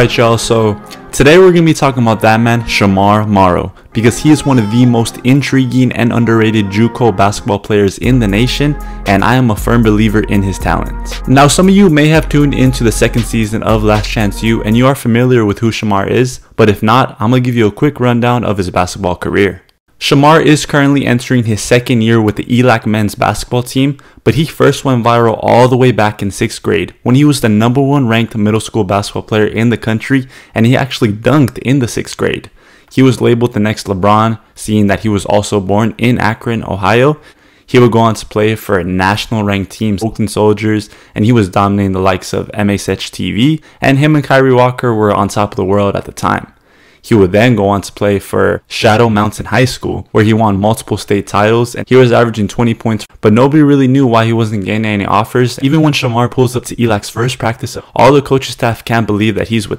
Alright y'all, so today we're going to be talking about that man, Shamar Morrow, because he is one of the most intriguing and underrated JUCO basketball players in the nation, and I am a firm believer in his talent. Now some of you may have tuned into the second season of Last Chance U and you are familiar with who Shamar is, but if not, I'm going to give you a quick rundown of his basketball career. Shamar is currently entering his second year with the ELAC men's basketball team, but he first went viral all the way back in 6th grade when he was the number one ranked middle school basketball player in the country and he actually dunked in the 6th grade. He was labeled the next LeBron, seeing that he was also born in Akron, Ohio. He would go on to play for national ranked teams, Oakland Soldiers, and he was dominating the likes of MSH TV, and him and Kyrie Walker were on top of the world at the time. He would then go on to play for Shadow Mountain High School, where he won multiple state titles and he was averaging 20 points, but nobody really knew why he wasn't getting any offers. Even when Shamar pulls up to ELAC's first practice, all the coaching staff can't believe that he's with